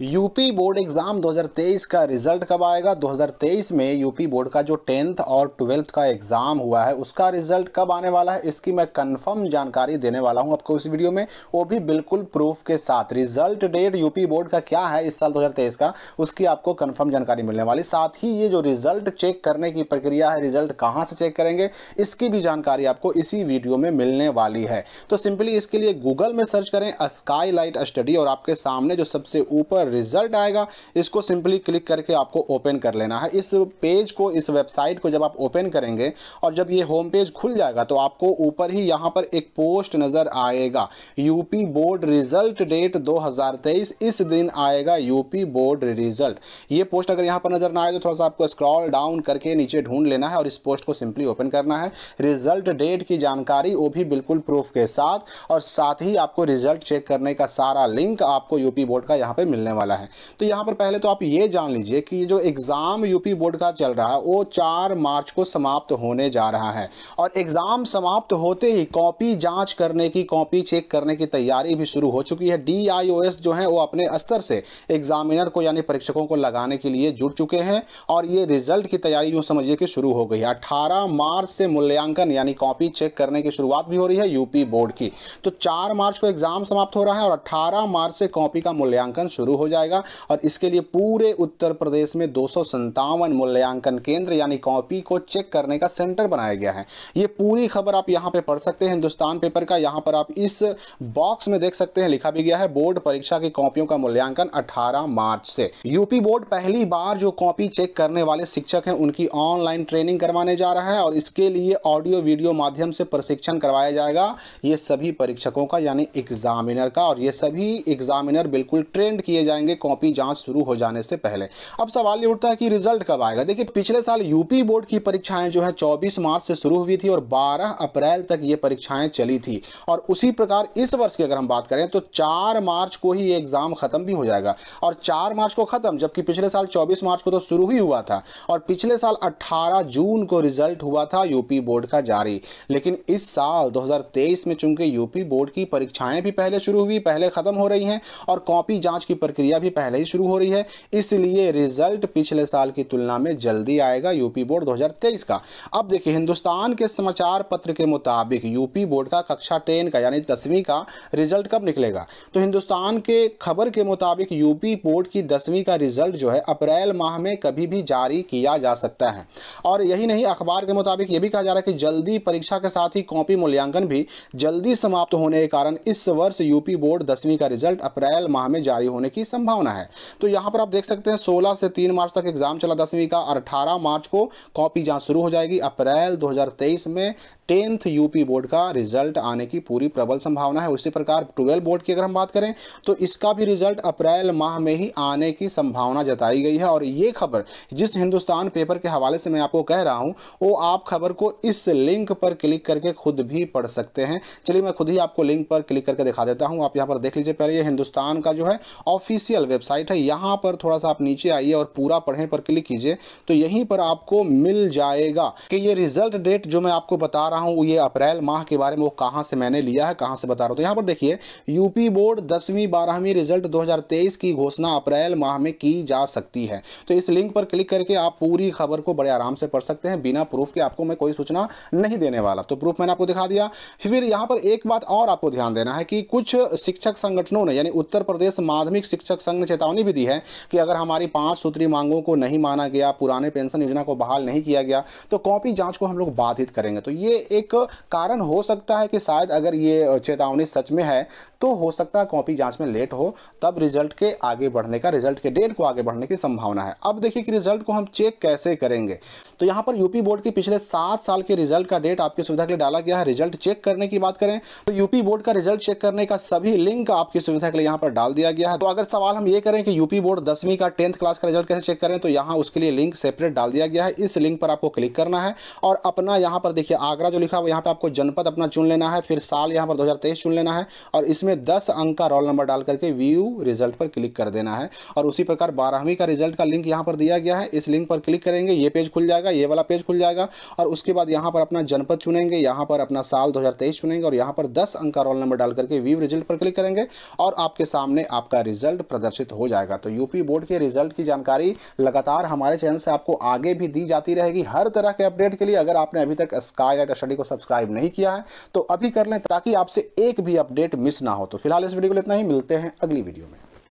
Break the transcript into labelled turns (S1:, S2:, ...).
S1: UP board exam 2023 का result कब आएगा 2023 में यूपी बोर्ड का जो टेंथ और ट्वेल्थ का एग्ज़ाम हुआ है उसका रिज़ल्ट कब आने वाला है इसकी मैं कंफर्म जानकारी देने वाला हूं आपको इस वीडियो में वो भी बिल्कुल प्रूफ के साथ रिज़ल्ट डेट यूपी बोर्ड का क्या है इस साल 2023 का उसकी आपको कन्फर्म जानकारी मिलने वाली साथ ही ये जो रिज़ल्ट चेक करने की प्रक्रिया है रिज़ल्ट कहाँ से चेक करेंगे इसकी भी जानकारी आपको इसी वीडियो में मिलने वाली है तो सिंपली इसके लिए गूगल में सर्च करें स्काई लाइट स्टडी और आपके सामने जो सबसे ऊपर रिजल्ट आएगा इसको सिंपली क्लिक करके आपको ओपन कर लेना है इस पेज को इस वेबसाइट को जब आप ओपन करेंगे और जब ये होम पेज खुल जाएगा तो आपको ऊपर ही यहाँ पर एक पोस्ट नज़र आएगा यूपी बोर्ड रिजल्ट डेट 2023 इस दिन आएगा यूपी बोर्ड रिजल्ट ये पोस्ट अगर यहाँ पर नज़र ना आए तो थोड़ा सा आपको स्क्रॉल डाउन करके नीचे ढूंढ लेना है और इस पोस्ट को सिंपली ओपन करना है रिजल्ट डेट की जानकारी वो भी बिल्कुल प्रूफ के साथ और साथ ही आपको रिजल्ट चेक करने का सारा लिंक आपको यूपी बोर्ड का यहाँ पर मिलने वाला है तो यहाँ पर पहले तो आप ये जान लीजिए कि जो एग्ज़ाम यूपी बोर्ड का चल रहा है वो चार मार्च को समाप्त होने जा रहा है और एग्ज़ाम समाप्त होते ही कॉपी जाँच करने की कॉपी चेक करने की तैयारी भी शुरू हो चुकी है डी जो है वो अपने स्तर से एग्जामिनर को यानी परीक्षकों को लगाने के लिए जुड़ चुके हैं और ये रिजल्ट की तैयारी यूँ समझिए कि शुरू हो गई है अठारह मार्च से मूल्यांकन यानी कॉपी चेक करने की शुरुआत भी हो रही है यूपी बोर्ड की तो चार मार्च को एग्जाम समाप्त हो रहा है और अट्ठारह मार्च से कॉपी का मूल्यांकन शुरू हो जाएगा और इसके लिए पूरे उत्तर प्रदेश में दो मूल्यांकन केंद्र यानी कॉपी को चेक करने का सेंटर बनाया गया है ये पूरी खबर आप यहाँ पे पढ़ सकते हैं हिंदुस्तान पेपर का यहाँ पर आप इस बॉक्स में देख सकते हैं लिखा भी गया है बोर्ड परीक्षा की कॉपियों का मूल्यांकन अठारह मार्च से यूपी बोर्ड पहली बार जो कॉपी चेक करने वाले शिक्षक हैं उनकी ऑनलाइन ट्रेनिंग करवाने जा रहा है और इसके लिए ऑडियो वीडियो माध्यम से प्रशिक्षण करवाया जाएगा ये सभी परीक्षकों का यानी एग्जामिनर का और ये सभी एग्जामिनर बिल्कुल ट्रेंड किए जाए जाएंगे कॉपी जांच शुरू हो जाने से पहले अब सवाल ये उठता है कि रिजल्ट कब आएगा देखिए पिछले साल यूपी बोर्ड की परीक्षाएं जो है 24 मार्च से शुरू हुई थी और 12 अप्रैल तक ये परीक्षाएं चली थी और उसी प्रकार इस वर्ष की अगर हम बात करें तो चार मार्च को ही एग्जाम खत्म भी हो जाएगा और चार मार्च को खत्म जबकि पिछले साल चौबीस मार्च को तो शुरू ही हुआ था और पिछले साल अट्ठारह जून को रिजल्ट हुआ था यूपी बोर्ड का जारी लेकिन इस साल दो में चूंकि यूपी बोर्ड की परीक्षाएं भी पहले शुरू हुई पहले खत्म हो रही हैं और कॉपी जांच की प्रक्रिया प्रक्रिया भी पहले ही शुरू हो रही है इसलिए रिजल्ट पिछले साल की तुलना में जल्दी आएगा यूपी बोर्ड 2023 का अब देखिए हिंदुस्तान के समाचार पत्र के मुताबिक यूपी बोर्ड का कक्षा टेन का यानी दसवीं का रिजल्ट कब निकलेगा तो हिंदुस्तान के खबर के मुताबिक यूपी बोर्ड की दसवीं का रिजल्ट जो है अप्रैल माह में कभी भी जारी किया जा सकता है और यही नहीं अखबार के मुताबिक यह भी कहा जा रहा है कि जल्दी परीक्षा के साथ ही कॉपी मूल्यांकन भी जल्दी समाप्त होने के कारण इस वर्ष यूपी बोर्ड दसवीं का रिजल्ट अप्रैल माह में जारी होने की संभावना है तो यहां पर आप देख सकते हैं सोलह से तीन मार्च तक एग्जाम चला दसवीं का अठारह मार्च को कॉपी जहां शुरू हो जाएगी अप्रैल दो में टेंथ यूपी बोर्ड का रिजल्ट आने की पूरी प्रबल संभावना है उसी प्रकार ट्वेल्व बोर्ड की अगर हम बात करें तो इसका भी रिजल्ट अप्रैल माह में ही आने की संभावना जताई गई है और ये खबर जिस हिंदुस्तान पेपर के हवाले से मैं आपको कह रहा हूँ वो आप खबर को इस लिंक पर क्लिक करके खुद भी पढ़ सकते हैं चलिए मैं खुद ही आपको लिंक पर क्लिक करके दिखा देता हूँ आप यहाँ पर देख लीजिए पहले ये हिंदुस्तान का जो है ऑफिशियल वेबसाइट है यहाँ पर थोड़ा सा आप नीचे आइए और पूरा पढ़ें पर क्लिक कीजिए तो यहीं पर आपको मिल जाएगा कि ये रिजल्ट डेट जो मैं आपको बता रहा रहा हूँ ये अप्रैल माह के बारे में वो कहाँ से मैंने लिया है कहाँ से बता रहा हूँ तो यहाँ पर देखिए यूपी बोर्ड दसवीं बारहवीं रिजल्ट 2023 की घोषणा अप्रैल माह में की जा सकती है तो इस लिंक पर क्लिक करके आप पूरी खबर को बड़े आराम से पढ़ सकते हैं बिना प्रूफ के आपको मैं कोई सूचना नहीं देने वाला तो प्रूफ मैंने आपको दिखा दिया फिर यहाँ पर एक बात और आपको ध्यान देना है कि कुछ शिक्षक संगठनों ने यानी उत्तर प्रदेश माध्यमिक शिक्षक संघ ने चेतावनी भी दी है कि अगर हमारी पांच सूत्री मांगों को नहीं माना गया पुराने पेंशन योजना को बहाल नहीं किया गया तो कॉपी जांच को हम लोग बाधित करेंगे तो ये एक कारण हो सकता है कि शायद अगर ये चेतावनी सच में है तो हो सकता है कॉपी जांच में लेट हो तब रिजल्ट के आगे बढ़ने का रिजल्ट के डेट को आगे बढ़ने की संभावना है अब देखिए कि रिजल्ट को हम चेक कैसे करेंगे तो यहाँ पर यूपी बोर्ड के पिछले सात साल के रिजल्ट का डेट आपकी सुविधा के लिए डाला गया है रिजल्ट चेक करने की बात करें तो यूपी बोर्ड का रिजल्ट चेक करने का सभी लिंक आपकी सुविधा के लिए यहाँ पर डाल दिया गया है तो अगर सवाल हम ये करें कि यूपी बोर्ड दसवीं का टेंथ क्लास का रिजल्ट कैसे चेक करें तो यहाँ उसके लिए लिंक सेपरेट डाल दिया गया है इस लिंक पर आपको क्लिक करना है और अपना यहाँ पर देखिए आगरा जो लिखा हुआ यहाँ पे आपको जनपद अपना चुन लेना है फिर साल यहाँ पर 2023 चुन लेना है और इसमें 10 अंक का रोल नंबर डाल करके व्यू रिजल्ट पर क्लिक कर देना है और उसी प्रकार बारहवीं का रिजल्ट का लिंक यहाँ पर दिया गया है इस लिंक पर क्लिक करेंगे ये पेज खुल जाएगा ये वाला पेज खुल जाएगा और उसके बाद यहाँ पर अपना जनपद चुनेंगे यहाँ पर अपना साल दो चुनेंगे और यहाँ पर दस अंक का रोल नंबर डाल करके व्यू रिजल्ट पर क्लिक करेंगे और आपके सामने आपका रिजल्ट प्रदर्शित हो जाएगा तो यूपी बोर्ड के रिजल्ट की जानकारी लगातार हमारे चैनल से आपको आगे भी दी जाती रहेगी हर तरह के अपडेट के लिए अगर आपने अभी तक स्काई स्टडी को सब्सक्राइब नहीं किया है तो अभी कर लें ताकि आपसे एक भी अपडेट मिस ना हो तो फिलहाल इस वीडियो को इतना ही मिलते हैं अगली वीडियो में